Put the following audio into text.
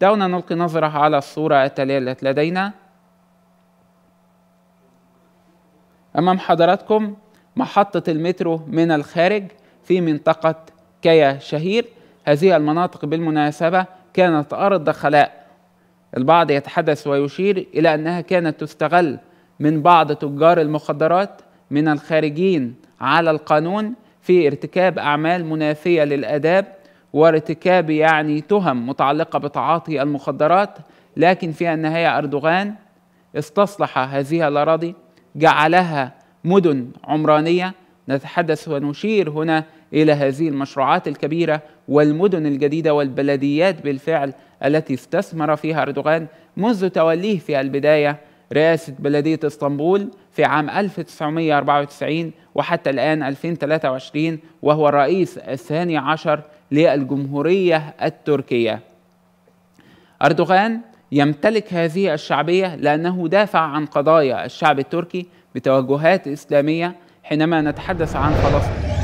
دعونا نلقي نظرة على الصورة التالية لدينا أمام حضراتكم محطة المترو من الخارج في منطقة كيا شهير هذه المناطق بالمناسبة كانت أرض خلاء البعض يتحدث ويشير إلى أنها كانت تستغل من بعض تجار المخدرات من الخارجين على القانون في ارتكاب أعمال منافية للآداب وارتكاب يعني تهم متعلقة بتعاطي المخدرات لكن في النهاية أردوغان استصلح هذه الأراضي جعلها مدن عمرانية نتحدث ونشير هنا إلى هذه المشروعات الكبيرة والمدن الجديدة والبلديات بالفعل التي استثمر فيها أردوغان منذ توليه في البداية رئاسة بلدية اسطنبول في عام 1994 وحتى الآن 2023 وهو الرئيس الثاني عشر للجمهورية التركية أردوغان يمتلك هذه الشعبية لأنه دافع عن قضايا الشعب التركي بتوجهات إسلامية حينما نتحدث عن فلسطين